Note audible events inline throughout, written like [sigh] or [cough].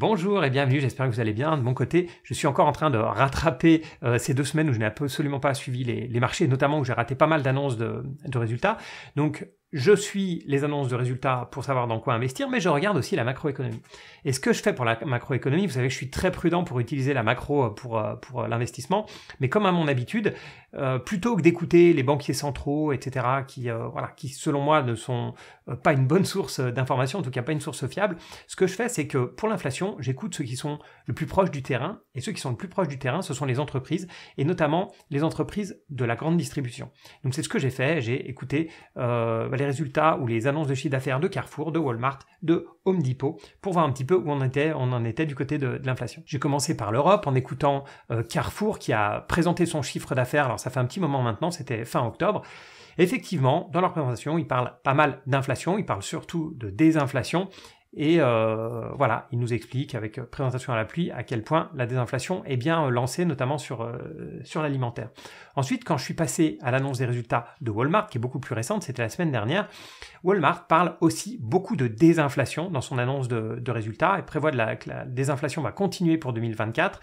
Bonjour et bienvenue, j'espère que vous allez bien. De mon côté, je suis encore en train de rattraper euh, ces deux semaines où je n'ai absolument pas suivi les, marchés, notamment où j'ai raté pas mal d'annonces de, de, résultats. Donc je suis les annonces de résultats pour savoir dans quoi investir, mais je regarde aussi la macroéconomie. Et ce que je fais pour la macroéconomie, vous savez que je suis très prudent pour utiliser la macro euh, pour, euh, pour euh, l'investissement, mais comme à mon habitude, plutôt que d'écouter les banquiers centraux, etc., qui, voilà, qui selon moi ne sont pas une bonne [laughs] source d'information, en tout cas pas une source fiable, ce que je fais, c'est que pour l'inflation, j'écoute ceux qui sont le plus proches du terrain, et ceux qui sont le plus proches du terrain, ce sont les entreprises, et notamment les entreprises de la grande distribution. Donc c'est ce que j'ai fait, j'ai écouté les résultats ou les annonces de chiffre d'affaires de Carrefour, de Walmart, de Home Depot pour voir un petit peu où on, était, on en était du côté de, l'inflation. J'ai commencé par l'Europe en écoutant euh, Carrefour qui a présenté son chiffre d'affaires, alors ça fait un petit moment maintenant, c'était fin octobre. Effectivement, dans leur présentation, ils parlent pas mal d'inflation, ils parlent surtout de désinflation et euh, voilà, il nous explique avec euh, présentation à la pluie à quel point la désinflation est bien euh, lancée, notamment sur, sur l'alimentaire. Ensuite, quand je suis passé à l'annonce des résultats de Walmart, qui est beaucoup plus récente, c'était la semaine dernière, Walmart parle aussi beaucoup de désinflation dans son annonce de, résultats et prévoit que la désinflation va continuer pour 2024.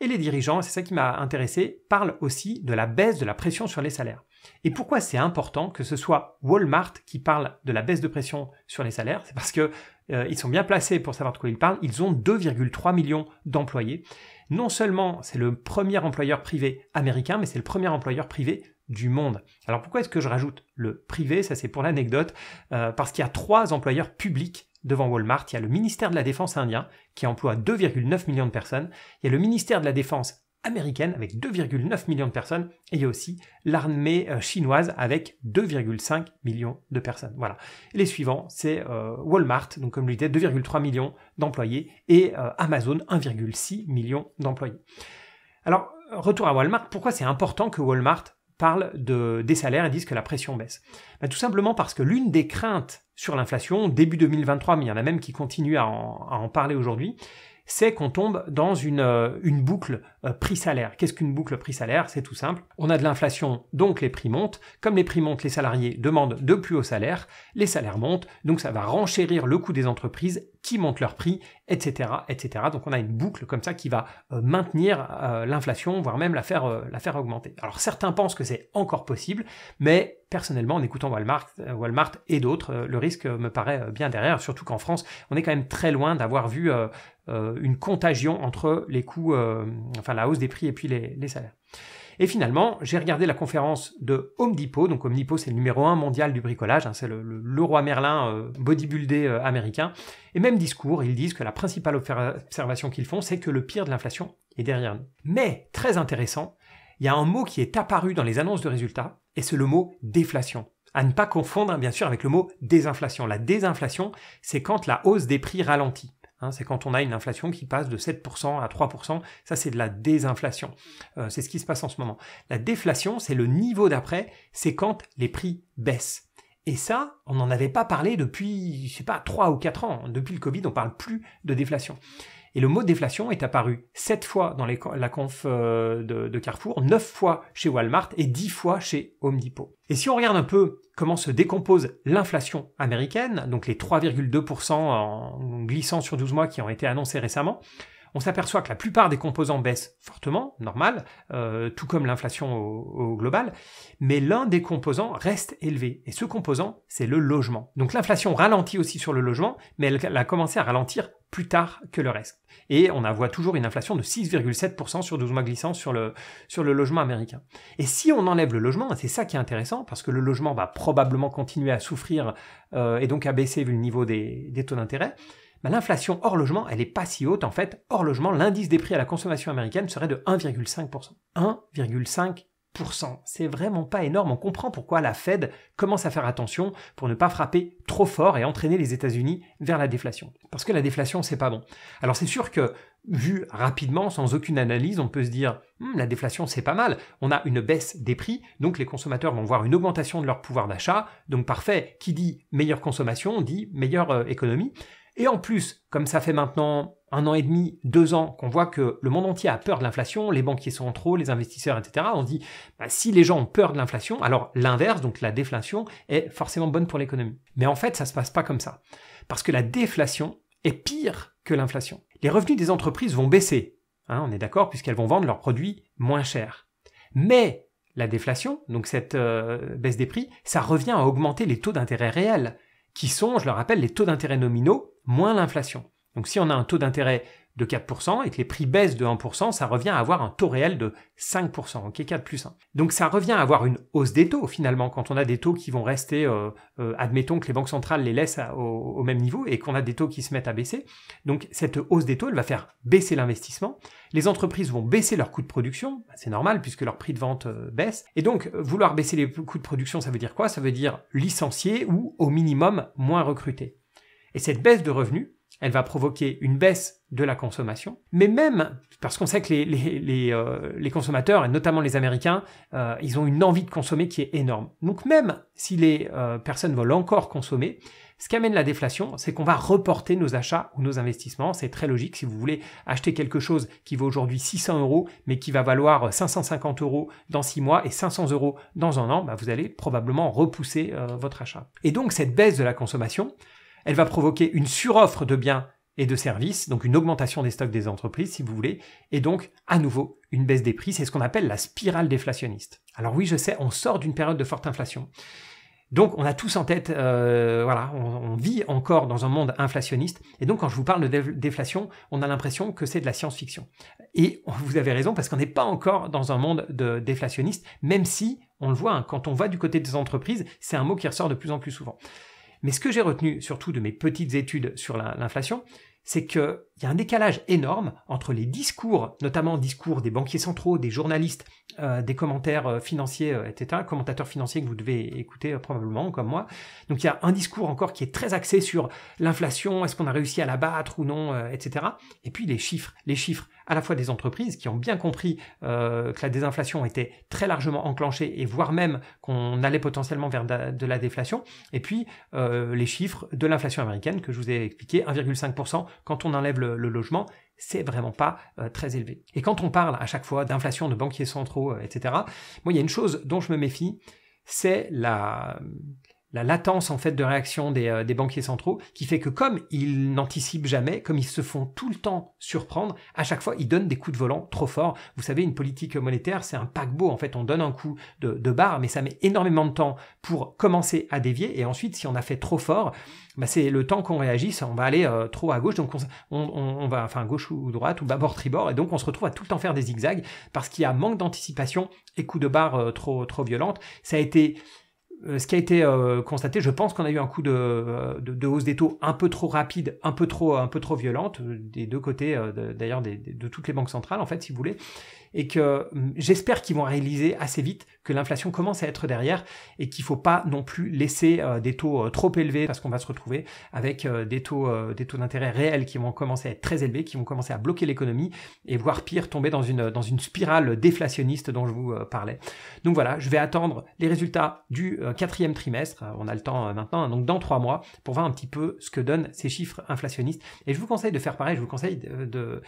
Et les dirigeants, c'est ça qui m'a intéressé, parlent aussi de la baisse de la pression sur les salaires. Et pourquoi c'est important que ce soit Walmart qui parle de la baisse de pression sur les salaires C'est parce que euh, ils sont bien placés pour savoir de quoi ils parlent. Ils ont 2,3 millions d'employés. Non seulement c'est le premier employeur privé américain, mais c'est le premier employeur privé du monde. Alors pourquoi est-ce que je rajoute le privé Ça c'est pour l'anecdote, euh, parce qu'il y a trois employeurs publics devant Walmart. Il y a le ministère de la Défense indien qui emploie 2,9 millions de personnes. Il y a le ministère de la Défense américaine avec 2,9 millions de personnes et il y a aussi l'armée euh, chinoise avec 2,5 millions de personnes. Voilà. les suivants, c'est euh, Walmart, donc comme je disais, 2,3 millions d'employés et euh, Amazon 1,6 million d'employés. Alors, retour à Walmart, pourquoi c'est important que Walmart parle des salaires et dise que la pression baisse bah, Tout simplement parce que l'une des craintes sur l'inflation, début 2023, mais il y en a même qui continuent à en parler aujourd'hui, c'est qu'on tombe dans une, euh, une boucle euh, prix-salaire. Qu'est-ce qu'une boucle prix-salaire C'est tout simple. On a de l'inflation, donc les prix montent. Comme les prix montent, les salariés demandent de plus hauts salaires, les salaires montent, donc ça va renchérir le coût des entreprises qui montent leurs prix, etc., etc. Donc on a une boucle comme ça qui va euh, maintenir l'inflation, voire même la faire, la faire augmenter. Alors certains pensent que c'est encore possible, mais personnellement, en écoutant Walmart, Walmart et d'autres, le risque me paraît bien derrière, surtout qu'en France, on est quand même très loin d'avoir vu euh, une contagion entre les coûts, euh, enfin la hausse des prix et puis les, salaires. Et finalement, j'ai regardé la conférence de Home Depot. Donc Home Depot, c'est le numéro 1 mondial du bricolage. Hein, c'est le, le, roi Merlin euh, bodybuildé euh, américain. Et même discours, ils disent que la principale observation qu'ils font, c'est que le pire de l'inflation est derrière nous. Mais, très intéressant, il y a un mot qui est apparu dans les annonces de résultats, et c'est le mot déflation. À ne pas confondre, hein, bien sûr, avec le mot désinflation. La désinflation, c'est quand la hausse des prix ralentit. Hein, c'est quand on a une inflation qui passe de 7% à 3%, ça c'est de la désinflation. Euh, c'est ce qui se passe en ce moment. La déflation, c'est le niveau d'après, c'est quand les prix baissent. Et ça, on n'en avait pas parlé depuis, je sais pas, 3 ou 4 ans. Depuis le Covid, on parle plus de déflation. Et le mot déflation est apparu 7 fois dans la conf euh, de, Carrefour, 9 fois chez Walmart et 10 fois chez Home Et si on regarde un peu comment se décompose l'inflation américaine, donc les 3,2% en glissant sur 12 mois qui ont été annoncés récemment, on s'aperçoit que la plupart des composants baissent fortement, normal, euh, tout comme l'inflation au, global, mais l'un des composants reste élevé. Et ce composant, c'est le logement. Donc l'inflation ralentit aussi sur le logement, mais elle, a commencé à ralentir plus tard que le reste. Et on voit toujours une inflation de 6,7% sur 12 mois glissants sur le, sur le logement américain. Et si on enlève le logement, c'est ça qui est intéressant, parce que le logement va probablement continuer à souffrir euh, et donc à baisser vu le niveau des taux d'intérêt, l'inflation hors logement, elle n'est pas si haute. En fait, hors logement, l'indice des prix à la consommation américaine serait de 1,5%. 1,5%. C'est vraiment pas énorme. On comprend pourquoi la Fed commence à faire attention pour ne pas frapper trop fort et entraîner les États-Unis vers la déflation. Parce que la déflation, c'est pas bon. Alors c'est sûr que vu rapidement, sans aucune analyse, on peut se dire hmm, la déflation c'est pas mal, on a une baisse des prix, donc les consommateurs vont voir une augmentation de leur pouvoir d'achat, donc parfait, qui dit meilleure consommation dit meilleure euh, économie. Et en plus, comme ça fait maintenant un an et demi, deux ans qu'on voit que le monde entier a peur de l'inflation, les banquiers sont en trop, les investisseurs, etc., on se dit, bah, si les gens ont peur de l'inflation, alors l'inverse, donc la déflation, est forcément bonne pour l'économie. Mais en fait, ça se passe pas comme ça. Parce que la déflation est pire que l'inflation. Les revenus des entreprises vont baisser, hein, on est d'accord, puisqu'elles vont vendre leurs produits moins chers. Mais la déflation, donc cette euh, baisse des prix, ça revient à augmenter les taux d'intérêt réels, qui sont, je le rappelle, les taux d'intérêt nominaux moins l'inflation. Donc si on a un taux d'intérêt de 4% et que les prix baissent de 1%, ça revient à avoir un taux réel de 5%, ok, 4 plus 1. Donc ça revient à avoir une hausse des taux finalement, quand on a des taux qui vont rester, euh, euh, admettons que les banques centrales les laissent au, même niveau et qu'on a des taux qui se mettent à baisser. Donc cette hausse des taux, elle va faire baisser l'investissement. Les entreprises vont baisser leurs coûts de production, bah, c'est normal puisque leurs prix de vente euh, baissent. Et donc vouloir baisser les coûts de production, ça veut dire quoi Ça veut dire licencier ou au minimum moins recruter. Et cette baisse de revenus, elle va provoquer une baisse de la consommation, mais même parce qu'on sait que les, les, euh, consommateurs, et notamment les Américains, euh, ils ont une envie de consommer qui est énorme. Donc même si les euh, personnes veulent encore consommer, ce qui amène la déflation, c'est qu'on va reporter nos achats ou nos investissements. C'est très logique. Si vous voulez acheter quelque chose qui vaut aujourd'hui 600 euros, mais qui va valoir 550 euros dans 6 mois et 500 euros dans un an, bah vous allez probablement repousser votre achat. Et donc cette baisse de la consommation, elle va provoquer une suroffre de biens et de services, donc une augmentation des stocks des entreprises, si vous voulez, et donc à nouveau une baisse des prix. C'est ce qu'on appelle la spirale déflationniste. Alors oui, je sais, on sort d'une période de forte inflation. Donc on a tous en tête, euh, voilà, on, vit encore dans un monde inflationniste. Et donc quand je vous parle de déflation, on a l'impression que c'est de la science-fiction. Et vous avez raison parce qu'on n'est pas encore dans un monde de déflationniste, même si, on le voit, hein, quand on va du côté des entreprises, c'est un mot qui ressort de plus en plus souvent. Mais ce que j'ai retenu surtout de mes petites études sur l'inflation, c'est qu'il y a un décalage énorme entre les discours, notamment discours des banquiers centraux, des journalistes, euh, des commentaires euh, financiers, euh, etc., commentateurs financiers que vous devez écouter probablement comme moi. Donc il y a un discours encore qui est très axé sur l'inflation, est-ce qu'on a réussi à la battre ou non, etc. Et puis les chiffres, les chiffres à la fois des entreprises qui ont bien compris que la désinflation était très largement enclenchée et voire même qu'on allait potentiellement vers de la déflation, et puis les chiffres de l'inflation américaine que je vous ai expliqué, 1,5% quand on enlève le, logement, c'est vraiment pas euh, très élevé. Et quand on parle à chaque fois d'inflation, de banquiers centraux, euh, etc., moi, il y a une chose dont je me méfie, c'est la, la latence en fait de réaction des, euh, des, banquiers centraux qui fait que comme ils n'anticipent jamais, comme ils se font tout le temps surprendre, à chaque fois ils donnent des coups de volant trop forts. Vous savez, une politique monétaire, c'est un paquebot en fait, on donne un coup de, de, barre, mais ça met énormément de temps pour commencer à dévier et ensuite si on a fait trop fort, bah, c'est le temps qu'on réagisse, on va aller euh, trop à gauche, donc on, on, va enfin gauche ou droite ou bâbord tribord et donc on se retrouve à tout le temps faire des zigzags parce qu'il y a manque d'anticipation et coups de barre euh, trop trop violentes. Ça a été euh, ce qui a été euh, constaté, je pense qu'on a eu un coup euh, de, de, hausse des taux un peu trop rapide, un peu trop, un peu trop violente, des deux côtés, d'ailleurs, de, toutes les banques centrales, en fait, si vous voulez, et que hum, j'espère qu'ils vont réaliser assez vite l'inflation commence à être derrière et qu'il ne faut pas non plus laisser euh, des taux euh, trop élevés parce qu'on va se retrouver avec euh, des taux des taux d'intérêt réels qui vont commencer à être très élevés, qui vont commencer à bloquer l'économie et voire pire tomber dans une, dans une spirale déflationniste dont je vous parlais. Donc voilà, je vais attendre les résultats du quatrième trimestre, on a le temps maintenant, hein, donc dans trois mois, pour voir un petit peu ce que donnent ces chiffres inflationnistes. Et je vous conseille de faire pareil, je vous conseille de,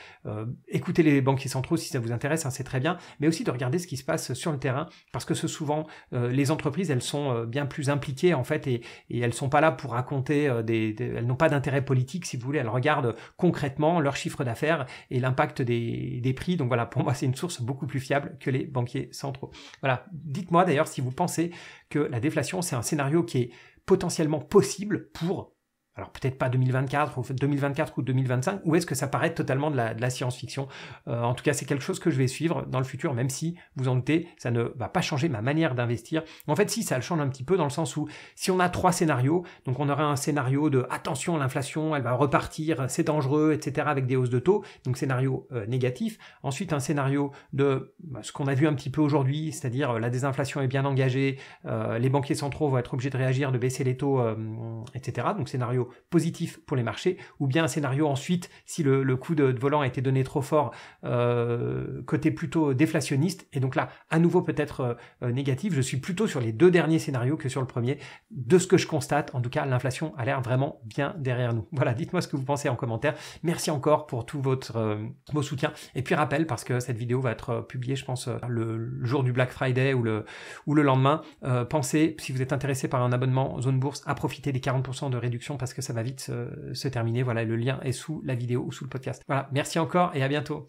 les banquiers centraux si ça vous intéresse, hein, c'est très bien, mais aussi de regarder ce qui se passe sur le terrain, parce que que ce souvent euh, les entreprises elles sont euh, bien plus impliquées en fait et, et elles sont pas là pour raconter euh, des, elles n'ont pas d'intérêt politique si vous voulez elles regardent concrètement leur chiffre d'affaires et l'impact des, des prix donc voilà pour moi c'est une source beaucoup plus fiable que les banquiers centraux voilà dites-moi d'ailleurs si vous pensez que la déflation c'est un scénario qui est potentiellement possible pour alors peut-être pas 2024 ou 2024 ou 2025, ou est-ce que ça paraît totalement de la, science-fiction euh, En tout cas, c'est quelque chose que je vais suivre dans le futur, même si, vous en doutez, ça ne va pas changer ma manière d'investir. En fait, si, ça le change un petit peu dans le sens où si on a trois scénarios, donc on aurait un scénario de attention, à l'inflation, elle va repartir, c'est dangereux, etc., avec des hausses de taux, donc scénario euh, négatif. Ensuite, un scénario de bah, ce qu'on a vu un petit peu aujourd'hui, c'est-à-dire euh, la désinflation est bien engagée, les banquiers centraux vont être obligés de réagir, de baisser les taux, etc. Donc scénario positif pour les marchés, ou bien un scénario ensuite, si le, coup de, volant a été donné trop fort, euh, côté plutôt déflationniste, et donc là, à nouveau peut-être euh, euh, négatif. Je suis plutôt sur les deux derniers scénarios que sur le premier. De ce que je constate, en tout cas, l'inflation a l'air vraiment bien derrière nous. Voilà, dites-moi ce que vous pensez en commentaire. Merci encore pour tout votre beau soutien. Et puis rappel, parce que cette vidéo va être publiée, je pense, le, jour du Black Friday ou le, ou le lendemain, pensez, si vous êtes intéressé par un abonnement Zone Bourse, à profiter des 40% de réduction parce parce que ça va vite se, se terminer. Voilà, le lien est sous la vidéo ou sous le podcast. Voilà, merci encore et à bientôt.